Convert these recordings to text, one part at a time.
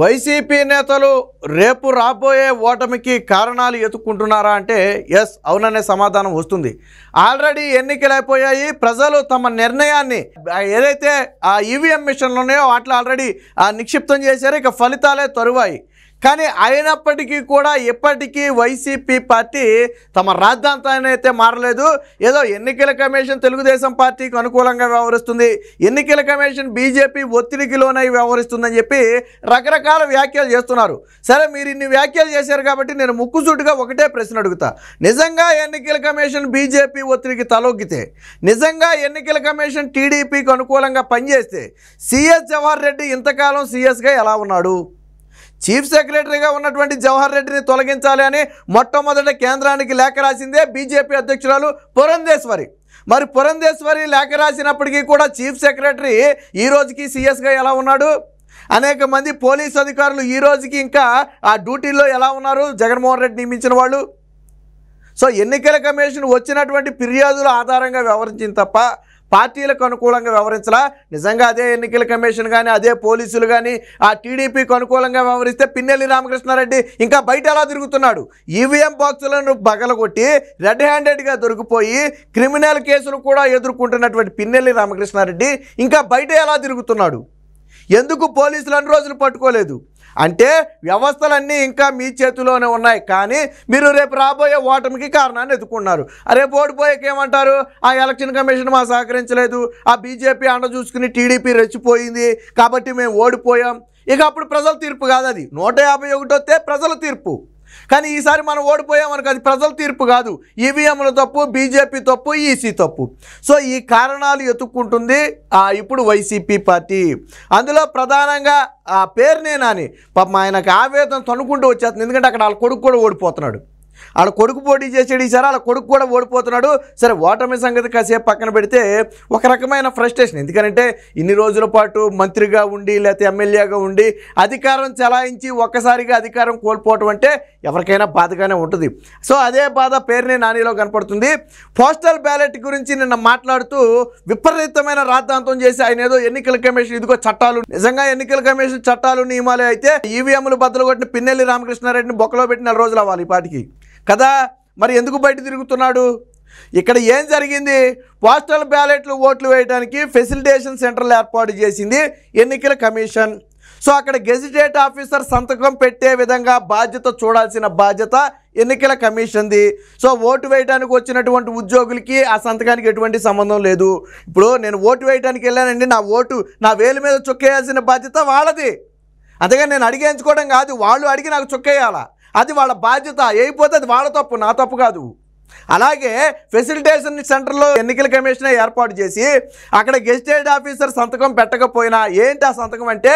YCP నేతలు రేపు రాబోయే ఓటమికి కారణాలు ఎత్తుకుంటున్నారా అంటే ఎస్ అవుననే సమాధానం వస్తుంది ఆల్రెడీ ఎన్నికలు అయిపోయాయి ప్రజలు తమ నిర్ణయాన్ని ఏదైతే ఆ ఈవీఎం మిషన్లు ఉన్నాయో వాటిలో ఆల్రెడీ నిక్షిప్తం చేశారు ఇక ఫలితాలే తరువాయి కానీ అయినప్పటికీ కూడా ఇప్పటికీ వైసీపీ పార్టీ తమ రాద్ధాంతాన్ని అయితే మారలేదు ఏదో ఎన్నికల కమిషన్ తెలుగుదేశం పార్టీకి అనుకూలంగా వ్యవహరిస్తుంది ఎన్నికల కమిషన్ బీజేపీ ఒత్తిడికి లోనై వ్యవహరిస్తుందని చెప్పి రకరకాల వ్యాఖ్యలు చేస్తున్నారు సరే మీరు ఇన్ని వ్యాఖ్యలు చేశారు కాబట్టి నేను ముక్కుసూటుగా ఒకటే ప్రశ్న అడుగుతా నిజంగా ఎన్నికల కమిషన్ బీజేపీ ఒత్తిడికి తలొగ్గితే నిజంగా ఎన్నికల కమిషన్ టీడీపీకి అనుకూలంగా పనిచేస్తే సిఎస్ జవహర్ రెడ్డి ఇంతకాలం సిఎస్గా ఎలా ఉన్నాడు చీఫ్ సెక్రటరీగా ఉన్నటువంటి జవహర్ రెడ్డిని తొలగించాలి అని మొట్టమొదట కేంద్రానికి లేఖ రాసిందే బీజేపీ అధ్యక్షురాలు పురంధేశ్వరి మరి పురంధేశ్వరి లేఖ రాసినప్పటికీ కూడా చీఫ్ సెక్రటరీ ఈ రోజుకి సీఎస్గా ఎలా ఉన్నాడు అనేక మంది పోలీసు అధికారులు ఈ రోజుకి ఇంకా ఆ డ్యూటీలో ఎలా ఉన్నారు జగన్మోహన్ రెడ్డి నియమించిన వాళ్ళు సో ఎన్నికల కమిషన్ వచ్చినటువంటి ఫిర్యాదుల ఆధారంగా వ్యవహరించింది తప్ప పార్టీలకు అనుకూలంగా వ్యవహరించాలా నిజంగా అదే ఎన్నికల కమిషన్ కానీ అదే పోలీసులు కానీ ఆ టీడీపీకి అనుకూలంగా వ్యవహరిస్తే పిన్నెల్లి రామకృష్ణారెడ్డి ఇంకా బయట ఎలా తిరుగుతున్నాడు ఈవీఎం బాక్సులను బగలగొట్టి రెడ్ హ్యాండెడ్గా దొరికిపోయి క్రిమినల్ కేసులు కూడా ఎదుర్కొంటున్నటువంటి పిన్నెల్లి రామకృష్ణారెడ్డి ఇంకా బయట ఎలా తిరుగుతున్నాడు ఎందుకు పోలీసులు అన్ని రోజులు పట్టుకోలేదు అంటే వ్యవస్థలన్నీ ఇంకా మీ చేతిలోనే ఉన్నాయి కానీ మీరు రేపు రాబోయే ఓటమికి కారణాన్ని ఎదుర్కొన్నారు రేపు ఓడిపోయాక ఏమంటారు ఆ ఎలక్షన్ కమిషన్ మా సహకరించలేదు ఆ బీజేపీ అండ చూసుకుని టీడీపీ రెచ్చిపోయింది కాబట్టి మేము ఓడిపోయాం ఇక అప్పుడు ప్రజల తీర్పు కాదు అది నూట యాభై ఒకటి వస్తే ప్రజల తీర్పు కానీ ఈసారి మనం ఓడిపోయామనుకో అది ప్రజల తీర్పు కాదు ఈవీఎంల e తప్పు బీజేపీ తప్పు ఈసీ e తప్పు సో ఈ కారణాలు ఎత్తుక్కుంటుంది ఇప్పుడు వైసీపీ పార్టీ అందులో ప్రధానంగా ఆ పేరునే నాని పాపం ఆయనకు ఆవేదన తనుకుంటూ వచ్చేస్తుంది ఎందుకంటే అక్కడ వాళ్ళ కొడుకు కూడా ఓడిపోతున్నాడు వాళ్ళ కొడుకు పోటీ చేసాడు ఈసారి వాళ్ళ కొడుకు కూడా ఓడిపోతున్నాడు సరే ఓటమి సంగతి కాసేపు పక్కన పెడితే ఒక రకమైన ఫ్రస్ట్రేషన్ ఎందుకంటే ఇన్ని రోజుల పాటు మంత్రిగా ఉండి లేకపోతే ఎమ్మెల్యేగా ఉండి అధికారం చలాయించి ఒక్కసారిగా అధికారం కోల్పోవటం అంటే ఎవరికైనా బాధగానే ఉంటుంది సో అదే బాధ పేరునే నానిలో కనపడుతుంది పోస్టల్ బ్యాలెట్ గురించి నిన్న మాట్లాడుతూ విపరీతమైన రాద్ధాంతం చేసి ఆయన ఏదో ఎన్నికల కమిషన్ ఇదిగో చట్టాలు నిజంగా ఎన్నికల కమిషన్ చట్టాలు నియమాలు అయితే ఈవీఎంలు బద్దలు కొట్టిన పిన్నెల్లి రామకృష్ణారెడ్డిని బొక్కలో పెట్టి నెల రోజులు అవ్వాలి ఈ పాటికి కదా మరి ఎందుకు బయట తిరుగుతున్నాడు ఇక్కడ ఏం జరిగింది పోస్టల్ బ్యాలెట్లు ఓట్లు వేయడానికి ఫెసిలిటేషన్ సెంటర్లు ఏర్పాటు చేసింది ఎన్నికల కమిషన్ సో అక్కడ గెజిటేట్ ఆఫీసర్ సంతకం పెట్టే విధంగా బాధ్యత చూడాల్సిన బాధ్యత ఎన్నికల కమిషన్ది సో ఓటు వేయడానికి వచ్చినటువంటి ఉద్యోగులకి ఆ సంతకానికి ఎటువంటి సంబంధం లేదు ఇప్పుడు నేను ఓటు వేయడానికి వెళ్ళానండి నా ఓటు నా వేలు మీద చుక్కేయాల్సిన బాధ్యత వాళ్ళది అంతేగా నేను అడిగేయించుకోవడం కాదు వాళ్ళు అడిగి నాకు చొక్కేయాలా అది వాళ్ళ బాధ్యత అయిపోతే అది వాళ్ళ తప్పు నా తప్పు కాదు అలాగే ఫెసిలిటేషన్ సెంటర్లో ఎన్నికల కమిషనే ఏర్పాటు చేసి అక్కడ గెజిటెడ్ ఆఫీసర్ సంతకం పెట్టకపోయినా ఏంటి ఆ సంతకం అంటే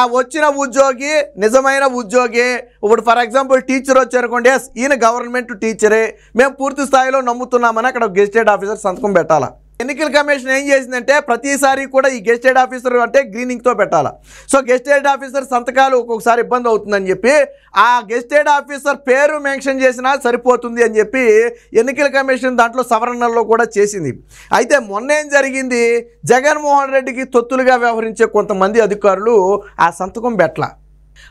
ఆ వచ్చిన ఉద్యోగి నిజమైన ఉద్యోగి ఇప్పుడు ఫర్ ఎగ్జాంపుల్ టీచర్ వచ్చారనుకోండి ఎస్ ఈయన గవర్నమెంట్ టీచరే మేము పూర్తి స్థాయిలో నమ్ముతున్నామని అక్కడ గెజిటెడ్ ఆఫీసర్ సంతకం పెట్టాలా ఎన్నికల కమిషన్ ఏం చేసిందంటే ప్రతిసారి కూడా ఈ గెస్టెడ్ ఆఫీసర్ అంటే గ్రీనింగ్తో పెట్టాలి సో గెస్టెడ్ ఆఫీసర్ సంతకాలు ఒక్కొక్కసారి ఇబ్బంది అవుతుందని చెప్పి ఆ గెస్టెడ్ ఆఫీసర్ పేరు మెన్షన్ చేసినా సరిపోతుంది అని చెప్పి ఎన్నికల కమిషన్ దాంట్లో సవరణల్లో కూడా చేసింది అయితే మొన్న ఏం జరిగింది జగన్మోహన్ రెడ్డికి తొత్తులుగా వ్యవహరించే కొంతమంది అధికారులు ఆ సంతకం పెట్టాల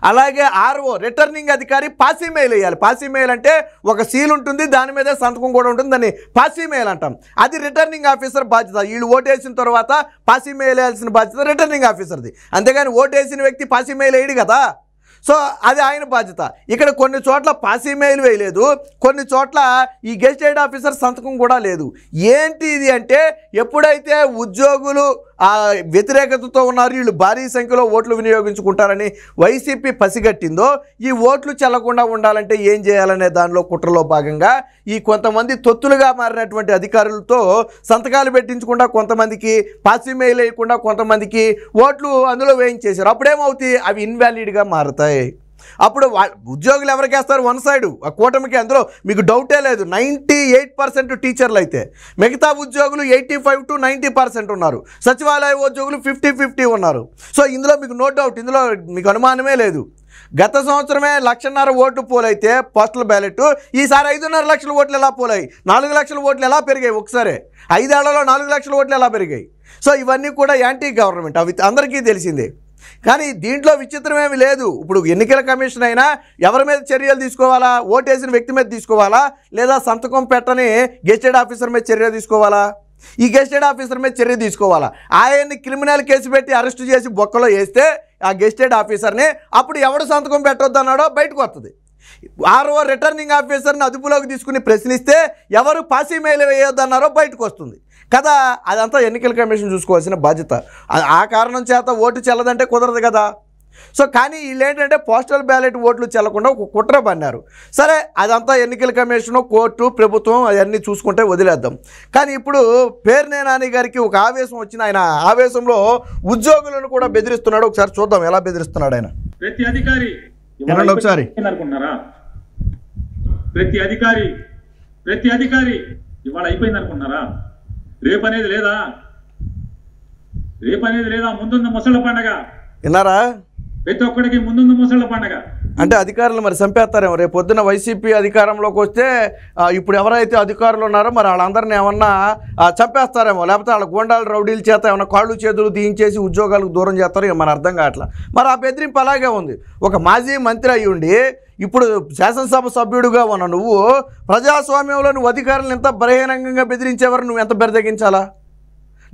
అలాగే ఆర్ఓ రిటర్నింగ్ అధికారి పాసీ మెయిల్ వేయాలి పాసీ మెయిల్ అంటే ఒక సీల్ ఉంటుంది దాని మీద సంతకం కూడా ఉంటుంది దాన్ని పాసీ మెయిల్ అంటాం అది రిటర్నింగ్ ఆఫీసర్ బాధ్యత వీళ్ళు ఓటేసిన తర్వాత పాసీ మెయిల్ వేయాల్సిన బాధ్యత రిటర్నింగ్ ఆఫీసర్ది అంతేగాని ఓటేసిన వ్యక్తి పాసీ మెయిల్ వేయడు కదా సో అది ఆయన బాధ్యత ఇక్కడ కొన్ని చోట్ల పాసీ మెయిల్ వేయలేదు కొన్ని చోట్ల ఈ గెస్టెడ్ ఆఫీసర్ సంతకం కూడా లేదు ఏంటి ఇది అంటే ఎప్పుడైతే ఉద్యోగులు ఆ వ్యతిరేకతతో ఉన్నారు వీళ్ళు భారీ సంఖ్యలో ఓట్లు వినియోగించుకుంటారని వైసీపీ పసిగట్టిందో ఈ ఓట్లు చెల్లకుండా ఉండాలంటే ఏం చేయాలనే దానిలో కుట్రలో భాగంగా ఈ కొంతమంది తొత్తులుగా మారినటువంటి అధికారులతో సంతకాలు పెట్టించకుండా కొంతమందికి పాసిమేలు వేయకుండా కొంతమందికి ఓట్లు అందులో వేయించేశారు అప్పుడేమవుతాయి అవి ఇన్వాలిడ్గా మారుతాయి అప్పుడు ఉద్యోగులు ఎవరికేస్తారు వన్ సైడ్ ఆ కూటమికి అందులో మీకు డౌటే లేదు నైంటీ ఎయిట్ పర్సెంట్ టీచర్లు అయితే మిగతా ఉద్యోగులు eighty five to ninety percent ఉన్నారు సచివాలయ ఉద్యోగులు ఫిఫ్టీ ఫిఫ్టీ ఉన్నారు సో ఇందులో మీకు నో డౌట్ ఇందులో మీకు అనుమానమే లేదు గత సంవత్సరమే లక్షన్నర ఓటు పోలైతే పోస్టల్ బ్యాలెట్ ఈసారి ఐదున్నర లక్షల ఓట్లు ఎలా పోలాయి నాలుగు లక్షల ఓట్లు ఎలా పెరిగాయి ఒకసారి ఐదేళ్లలో నాలుగు లక్షల ఓట్లు ఎలా పెరిగాయి సో ఇవన్నీ కూడా యాంటీ గవర్నమెంట్ అవి అందరికీ తెలిసిందే కానీ దీంట్లో విచిత్రమేమి లేదు ఇప్పుడు ఎన్నికల కమిషన్ అయినా ఎవరి మీద చర్యలు తీసుకోవాలా ఓటేసిన వ్యక్తి మీద తీసుకోవాలా లేదా సంతకం పెట్టని గెస్టెడ్ ఆఫీసర్ మీద చర్య తీసుకోవాలా ఈ గెస్టెడ్ ఆఫీసర్ మీద చర్య తీసుకోవాలా ఆయన్ని క్రిమినల్ కేసు పెట్టి అరెస్ట్ చేసి బొక్కలో వేస్తే ఆ గెస్టెడ్ ఆఫీసర్ని అప్పుడు ఎవడు సంతకం పెట్టొద్దన్నాడో బయటకు వస్తుంది ఆరో రిటర్నింగ్ ఆఫీసర్ని అదుపులోకి తీసుకుని ప్రశ్నిస్తే ఎవరు పాసి మేలు వేయొద్దన్నారో బయటకు వస్తుంది కదా అదంతా ఎన్నికల కమిషన్ చూసుకోవాల్సిన బాధ్యత ఆ కారణం చేత ఓటు చెల్లదంటే కుదరదు కదా సో కానీ వీళ్ళు ఏంటంటే పోస్టల్ బ్యాలెట్ ఓట్లు చెల్లకుండా ఒక కుట్ర పన్నారు సరే అదంతా ఎన్నికల కమిషన్ కోర్టు ప్రభుత్వం అవన్నీ చూసుకుంటే వదిలేద్దాం కానీ ఇప్పుడు పేర్నేనాని గారికి ఒక ఆవేశం వచ్చిన ఆయన ఆవేశంలో ఉద్యోగులను కూడా బెదిరిస్తున్నాడు ఒకసారి చూద్దాం ఎలా బెదిరిస్తున్నాడు ఆయన ప్రతి అధికారి ఒకసారి అనుకుంటున్నారా ప్రతి అధికారి ప్రతి అధికారి ఇవాళ అయిపోయింది అనుకుంటున్నారా రేపు అనేది లేదా రేపు అనేది లేదా ముందున్న ముసళ్ళ పండగ విన్నారా ప్రతి ఒక్కడికి ముందున్న ముసళ్ళ పండగ అంటే అధికారులు మరి చంపేస్తారేమో రేపు పొద్దున వైసీపీ అధికారంలోకి వస్తే ఇప్పుడు ఎవరైతే అధికారులు ఉన్నారో మరి వాళ్ళందరిని ఏమన్నా చంపేస్తారేమో లేకపోతే వాళ్ళ గోండాలు రౌడీల చేత ఏమన్నా కాళ్ళు చేతులు దీయించేసి ఉద్యోగాలకు దూరం చేస్తారో మన అర్థం కావట్లా మరి ఆ బెదిరింపు అలాగే ఉంది ఒక మాజీ మంత్రి అయ్యి ఉండి ఇప్పుడు శాసనసభ సభ్యుడుగా ఉన్న నువ్వు ప్రజాస్వామ్యంలో నువ్వు అధికారులను ఎంత బలహీనంగా బెదిరించేవారు నువ్వు ఎంత బెరదగించాలా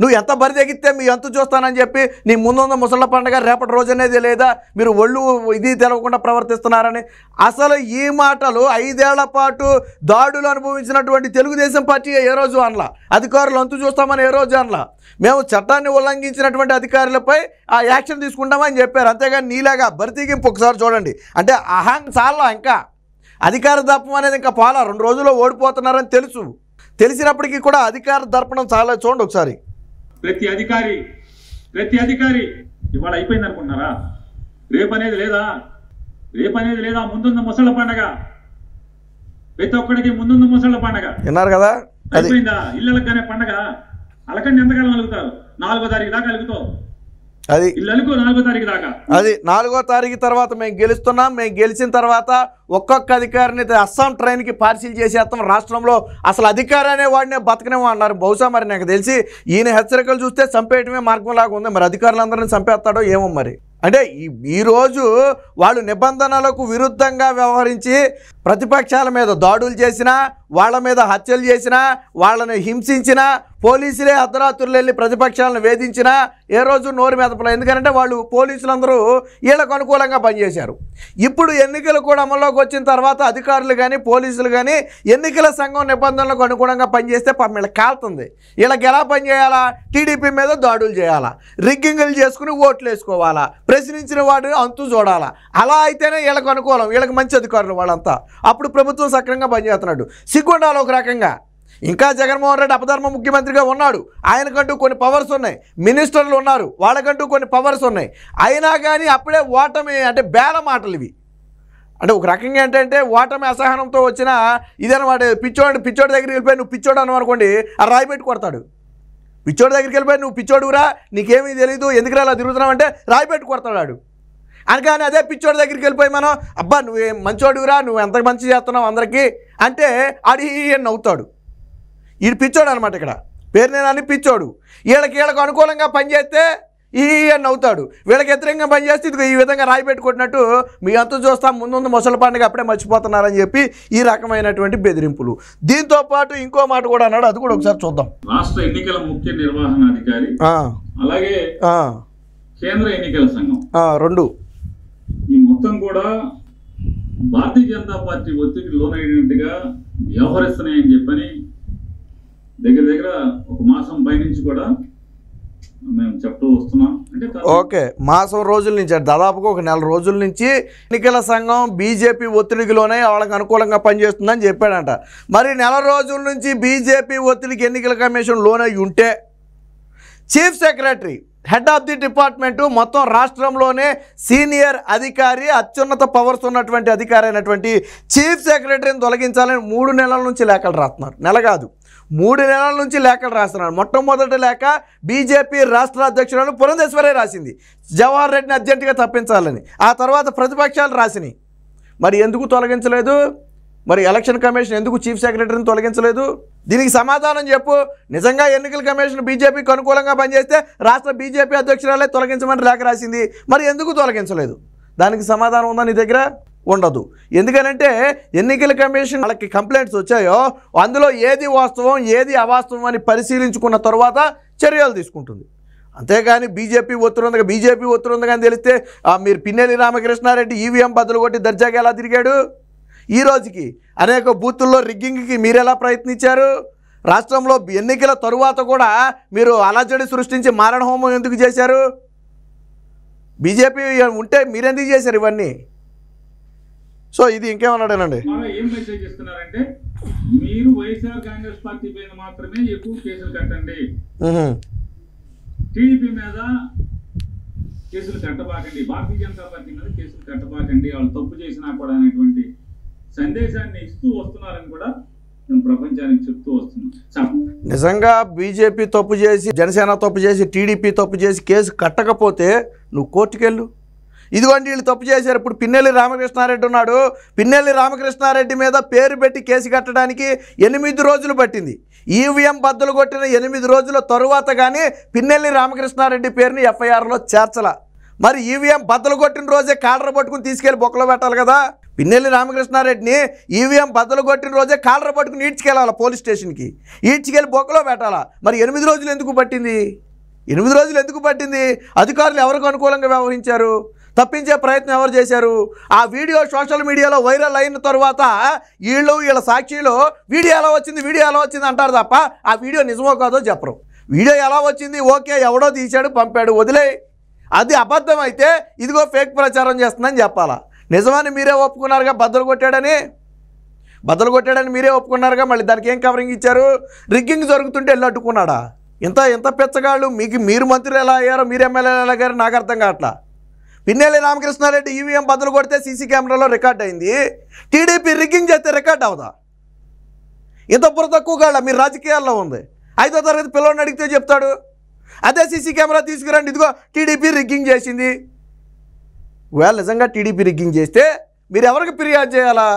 నువ్వు ఎంత బరిదెగితే మీ ఎంత చూస్తానని చెప్పి నీ ముందున్న ముసళ్ళ పండుగ రేపటి రోజు అనేది లేదా మీరు ఒళ్ళు ఇది తెలవకుండా ప్రవర్తిస్తున్నారని అసలు ఈ మాటలు ఐదేళ్ల పాటు దాడులు అనుభవించినటువంటి తెలుగుదేశం పార్టీ ఏ రోజు అనలా అధికారులు అంతు చూస్తామని ఏ రోజు అనలా మేము చట్టాన్ని ఉల్లంఘించినటువంటి అధికారులపై ఆ యాక్షన్ తీసుకుంటామని చెప్పారు అంతేగాని నీలాగా బరితీగింపు ఒకసారి చూడండి అంటే అహం చాలా ఇంకా అధికార దర్పం అనేది ఇంకా పాలా రెండు రోజుల్లో ఓడిపోతున్నారని తెలుసు తెలిసినప్పటికీ కూడా అధికార దర్పణం చాలా చూడండి ఒకసారి ప్రతి అధికారి ప్రతి అధికారి ఇవాళ అయిపోయింది అనుకుంటున్నారా రేపు అనేది లేదా రేపు అనేది లేదా ముందున్న ముసళ్ళ పండగ ప్రతి ఒక్కడికి ముందున్న ముసళ్ళ పండగ విన్నారు కదా అయిపోయిందా ఇళ్ళకనే పండగ అలకండి ఎంతకాలం కలుగుతారు నాలుగో తారీఖు దాకా కలుగుతావు అది అది నాలుగో తారీఖు తర్వాత మేము గెలుస్తున్నాం మేము గెలిచిన తర్వాత ఒక్కొక్క అధికారిని అస్సాం ట్రైన్కి పార్సిల్ చేసేస్తాం రాష్ట్రంలో అసలు అనే వాడినే బతకనేమో అన్నారు బహుశా మరి నాకు తెలిసి ఈయన హెచ్చరికలు చూస్తే చంపేయటమే మార్గం లాగా ఉంది మరి అధికారులందరినీ చంపేస్తాడో ఏమో మరి అంటే ఈరోజు వాళ్ళు నిబంధనలకు విరుద్ధంగా వ్యవహరించి ప్రతిపక్షాల మీద దాడులు చేసినా వాళ్ళ మీద హత్యలు చేసినా వాళ్ళని హింసించినా పోలీసులే అర్ధరాత్రులు వెళ్ళి ప్రతిపక్షాలను వేధించినా ఏ రోజు నోరు మెదపలే ఎందుకంటే వాళ్ళు పోలీసులందరూ వీళ్ళకు అనుకూలంగా పనిచేశారు ఇప్పుడు ఎన్నికలు కూడా అమల్లోకి వచ్చిన తర్వాత అధికారులు కానీ పోలీసులు కానీ ఎన్నికల సంఘం నిబంధనలకు అనుగుణంగా పనిచేస్తే వీళ్ళకి కాలుతుంది వీళ్ళకి ఎలా పనిచేయాలా టీడీపీ మీద దాడులు చేయాలా రిగ్గింగ్లు చేసుకుని ఓట్లు వేసుకోవాలా ప్రశ్నించిన వాటిని అంతు చూడాలా అలా అయితేనే వీళ్ళకు అనుకూలం వీళ్ళకి మంచి అధికారులు వాళ్ళంతా అప్పుడు ప్రభుత్వం సక్రంగా పనిచేస్తున్నాడు సిగ్గుండాలి ఒక రకంగా ఇంకా జగన్మోహన్ రెడ్డి అపధర్మ ముఖ్యమంత్రిగా ఉన్నాడు ఆయనకంటూ కొన్ని పవర్స్ ఉన్నాయి మినిస్టర్లు ఉన్నారు వాళ్ళకంటూ కొన్ని పవర్స్ ఉన్నాయి అయినా కానీ అప్పుడే ఓటమి అంటే బేల మాటలు ఇవి అంటే ఒక రకంగా ఏంటంటే ఓటమి అసహనంతో వచ్చిన ఇదనమాట పిచ్చోడు పిచ్చోడి దగ్గరికి వెళ్ళిపోయి నువ్వు పిచ్చోడు అనుకోండి ఆ రాయి పెట్టి కొడతాడు పిచ్చోడి దగ్గరికి వెళ్ళిపోయి నువ్వు పిచ్చోడురా నీకేమీ తెలియదు ఎందుకు రాలా తిరుగుతున్నావు అంటే రాయి పెట్టి కొడతాడు అనగానే అదే పిచ్చోడి దగ్గరికి వెళ్ళిపోయి మనం అబ్బా నువ్వు మంచోడురా నువ్వు ఎంత మంచి చేస్తున్నావు అందరికీ అంటే అడి నవ్వుతాడు ఈ పిచ్చోడు అనమాట ఇక్కడ పేరు నేను అని పిచ్చోడు వీళ్ళకి వీళ్ళకు అనుకూలంగా పనిచేస్తే ఈ అని వీళ్ళకి వ్యతిరేకంగా పనిచేస్తే ఇది ఈ విధంగా రాయి పెట్టుకుంటున్నట్టు మీ అంత చూస్తాం ముందు ముసలి పండుగ అప్పుడే మర్చిపోతున్నారని చెప్పి ఈ రకమైనటువంటి బెదిరింపులు దీంతో పాటు ఇంకో మాట కూడా అన్నాడు అది కూడా ఒకసారి చూద్దాం రాష్ట్ర ఎన్నికల ముఖ్య నిర్వహణ అధికారి అలాగే కేంద్ర ఎన్నికల సంఘం రెండు ఈ మొత్తం కూడా భారతీయ జనతా పార్టీ ఒత్తిడి లోనైనట్టుగా వ్యవహరిస్తున్నాయని చెప్పని దగ్గర దగ్గర ఒక మాసం నుంచి కూడా ఓకే మాసం రోజుల నుంచి దాదాపుగా ఒక నెల రోజుల నుంచి ఎన్నికల సంఘం బీజేపీ ఒత్తిడికిలోనే వాళ్ళకి అనుకూలంగా పనిచేస్తుందని చెప్పాడంట మరి నెల రోజుల నుంచి బీజేపీ ఒత్తిడికి ఎన్నికల కమిషన్ లోనై ఉంటే chief secretary head of the department మొత్తం రాష్ట్రంలోనే సీనియర్ అధికారి అత్యున్నత పవర్స్ ఉన్నటువంటి అధికారి అయినటువంటి చీఫ్ సెక్రటరీని తొలగించాలని మూడు నెలల నుంచి లేఖలు రాస్తున్నారు నెల కాదు మూడు నెలల నుంచి లేఖలు రాస్తున్నాను మొట్టమొదటి లేఖ బీజేపీ రాష్ట్ర అధ్యక్షులను పురంధేశ్వరే రాసింది జవహర్ రెడ్డిని అర్జెంటుగా తప్పించాలని ఆ తర్వాత ప్రతిపక్షాలు రాసినాయి మరి ఎందుకు తొలగించలేదు మరి ఎలక్షన్ కమిషన్ ఎందుకు చీఫ్ సెక్రటరీని తొలగించలేదు దీనికి సమాధానం చెప్పు నిజంగా ఎన్నికల కమిషన్ బీజేపీకి అనుకూలంగా పనిచేస్తే రాష్ట్ర బీజేపీ అధ్యక్షురాలే తొలగించమని లేఖ రాసింది మరి ఎందుకు తొలగించలేదు దానికి సమాధానం ఉందా నీ దగ్గర ఉండదు ఎందుకనంటే ఎన్నికల కమిషన్ వాళ్ళకి కంప్లైంట్స్ వచ్చాయో అందులో ఏది వాస్తవం ఏది అవాస్తవం అని పరిశీలించుకున్న తర్వాత చర్యలు తీసుకుంటుంది అంతేగాని బీజేపీ ఒత్తిడి బీజేపీ ఉంది కానీ తెలిస్తే మీరు పిన్నెల్లి రామకృష్ణారెడ్డి ఈవీఎం e బదులు కొట్టి దర్జాగా ఎలా తిరిగాడు ఈ రోజుకి అనేక బూతుల్లో రిగ్గింగ్కి మీరు ఎలా ప్రయత్నించారు రాష్ట్రంలో ఎన్నికల తరువాత కూడా మీరు అలజడి సృష్టించి మారణ హోమం ఎందుకు చేశారు బీజేపీ ఉంటే మీరెందుకు చేశారు ఇవన్నీ సో ఇది ఇంకేమన్నాడేనండి ఏం మీరు కాంగ్రెస్ పార్టీ మాత్రమే ఎక్కువ కేసులు కట్టండి టీడీపీ మీద కేసులు కేసులు వాళ్ళు తప్పు చేసినా కూడా సందేశాన్ని ఇస్తూ వస్తున్నారని కూడా ప్రపంచానికి చెప్తూ నిజంగా బీజేపీ తప్పు చేసి జనసేన తప్పు చేసి టీడీపీ తప్పు చేసి కేసు కట్టకపోతే నువ్వు కోర్టుకెళ్ళు ఇదిగోండి వీళ్ళు తప్పు చేశారు ఇప్పుడు పిన్నెల్లి రామకృష్ణారెడ్డి ఉన్నాడు పిన్నెల్లి రామకృష్ణారెడ్డి మీద పేరు పెట్టి కేసు కట్టడానికి ఎనిమిది రోజులు పట్టింది ఈవీఎం బద్దలు కొట్టిన ఎనిమిది రోజుల తరువాత కానీ పిన్నెల్లి రామకృష్ణారెడ్డి పేరుని ఎఫ్ఐఆర్లో చేర్చల మరి ఈవీఎం బద్దలు కొట్టిన రోజే కాలర పట్టుకుని తీసుకెళ్లి బొక్కలో పెట్టాలి కదా పిన్నెల్లి రామకృష్ణారెడ్డిని ఈవీఎం బద్దలు కొట్టిన రోజే కాలర పట్టుకుని ఈడ్చుకెళ్ళాలి పోలీస్ స్టేషన్కి ఈడ్చుకెళ్ళి బొక్కలో పెట్టాలా మరి ఎనిమిది రోజులు ఎందుకు పట్టింది ఎనిమిది రోజులు ఎందుకు పట్టింది అధికారులు ఎవరికి అనుకూలంగా వ్యవహరించారు తప్పించే ప్రయత్నం ఎవరు చేశారు ఆ వీడియో సోషల్ మీడియాలో వైరల్ అయిన తర్వాత వీళ్ళు వీళ్ళ సాక్షిలో వీడియో ఎలా వచ్చింది వీడియో ఎలా వచ్చింది అంటారు తప్ప ఆ వీడియో నిజమో కాదో చెప్పరు వీడియో ఎలా వచ్చింది ఓకే ఎవడో తీశాడు పంపాడు వదిలే అది అబద్ధం అయితే ఇదిగో ఫేక్ ప్రచారం చేస్తుందని చెప్పాలా నిజమాన్ని మీరే ఒప్పుకున్నారుగా బద్దలు కొట్టాడని బద్దలు కొట్టాడని మీరే ఒప్పుకున్నారుగా మళ్ళీ దానికి ఏం కవరింగ్ ఇచ్చారు రిగ్గింగ్ జరుగుతుంటే వెళ్ళి అడ్డుకున్నాడా ఇంత ఇంత పెచ్చగాళ్ళు మీకు మీరు మంత్రులు ఎలా అయ్యారో మీరు ఎమ్మెల్యేలు ఎలా గారు నాకు అర్థం కావట్లా పిన్నెల్లి రామకృష్ణారెడ్డి ఈవీఎం బదులు కొడితే సీసీ కెమెరాలో రికార్డ్ అయింది టీడీపీ రిగ్గింగ్ చేస్తే రికార్డ్ అవుదా ఇంత బుర్ర తక్కువ కాళ్ళ మీరు రాజకీయాల్లో ఉంది ఐదో తరగతి పిల్లల్ని అడిగితే చెప్తాడు అదే సీసీ కెమెరా తీసుకురండి ఇదిగో టీడీపీ రిగ్గింగ్ చేసింది వేళ నిజంగా టీడీపీ రిగ్గింగ్ చేస్తే మీరు ఎవరికి ఫిర్యాదు చేయాలా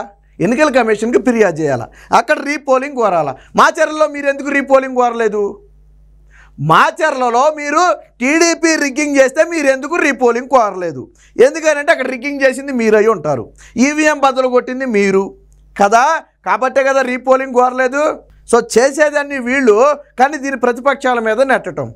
ఎన్నికల కమిషన్కి ఫిర్యాదు చేయాలా అక్కడ రీపోలింగ్ కోరాలా మా చర్యల్లో మీరు ఎందుకు రీపోలింగ్ కోరలేదు మాచర్లలో మీరు టీడీపీ రిగ్గింగ్ చేస్తే మీరు ఎందుకు రీపోలింగ్ కోరలేదు ఎందుకనంటే అక్కడ రిగ్గింగ్ చేసింది మీరై ఉంటారు ఈవీఎం బదులు కొట్టింది మీరు కదా కాబట్టే కదా రీపోలింగ్ కోరలేదు సో చేసేదాన్ని వీళ్ళు కానీ దీని ప్రతిపక్షాల మీద నెట్టడం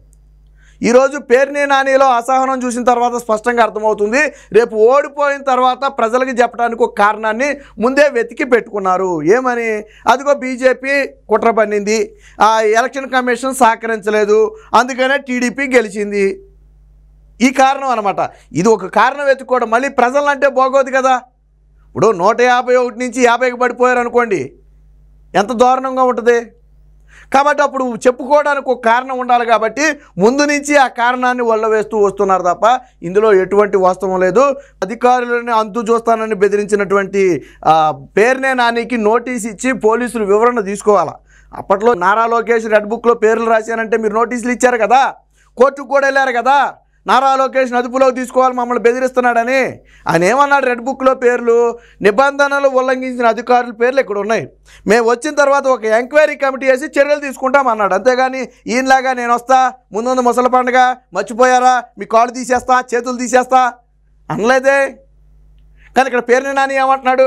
ఈరోజు పేర్ని నానిలో అసహనం చూసిన తర్వాత స్పష్టంగా అర్థమవుతుంది రేపు ఓడిపోయిన తర్వాత ప్రజలకు చెప్పడానికి ఒక కారణాన్ని ముందే వెతికి పెట్టుకున్నారు ఏమని అదిగో బీజేపీ కుట్ర పన్నింది ఆ ఎలక్షన్ కమిషన్ సహకరించలేదు అందుకనే టీడీపీ గెలిచింది ఈ కారణం అనమాట ఇది ఒక కారణం వెతుక్కోవడం మళ్ళీ ప్రజలంటే బాగోదు కదా ఇప్పుడు నూట యాభై ఒకటి నుంచి యాభైకి పడిపోయారు అనుకోండి ఎంత దారుణంగా ఉంటుంది కాబట్టి అప్పుడు చెప్పుకోవడానికి ఒక కారణం ఉండాలి కాబట్టి ముందు నుంచి ఆ కారణాన్ని వల్ల వేస్తూ వస్తున్నారు తప్ప ఇందులో ఎటువంటి వాస్తవం లేదు అధికారులని అంతు చూస్తానని బెదిరించినటువంటి పేరునే నానికి నోటీస్ ఇచ్చి పోలీసులు వివరణ తీసుకోవాలా అప్పట్లో నారా లోకేష్ రెడ్ బుక్లో పేర్లు రాశానంటే మీరు నోటీసులు ఇచ్చారు కదా కోర్టుకు కూడా వెళ్ళారు కదా నారా లోకేష్ అదుపులోకి తీసుకోవాలి మమ్మల్ని బెదిరిస్తున్నాడని ఆయన ఏమన్నాడు రెడ్ బుక్లో పేర్లు నిబంధనలు ఉల్లంఘించిన అధికారుల పేర్లు ఇక్కడ ఉన్నాయి మేము వచ్చిన తర్వాత ఒక ఎంక్వైరీ కమిటీ వేసి చర్యలు తీసుకుంటాం అన్నాడు అంతేగాని ఈయనలాగా నేను వస్తా ముందు ముసలి పండుగ మర్చిపోయారా మీ కాలు తీసేస్తా చేతులు తీసేస్తా అనలేదే కానీ ఇక్కడ పేరుని నాని ఏమంటున్నాడు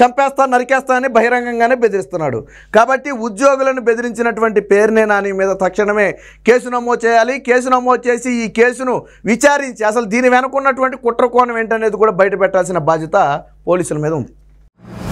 చంపేస్తా నరికేస్తా అని బహిరంగంగానే బెదిరిస్తున్నాడు కాబట్టి ఉద్యోగులను బెదిరించినటువంటి పేరునే నాని మీద తక్షణమే కేసు నమోదు చేయాలి కేసు నమోదు చేసి ఈ కేసును విచారించి అసలు దీని వెనుకున్నటువంటి కుట్ర కోణం ఏంటనేది కూడా బయట పెట్టాల్సిన బాధ్యత పోలీసుల మీద ఉంది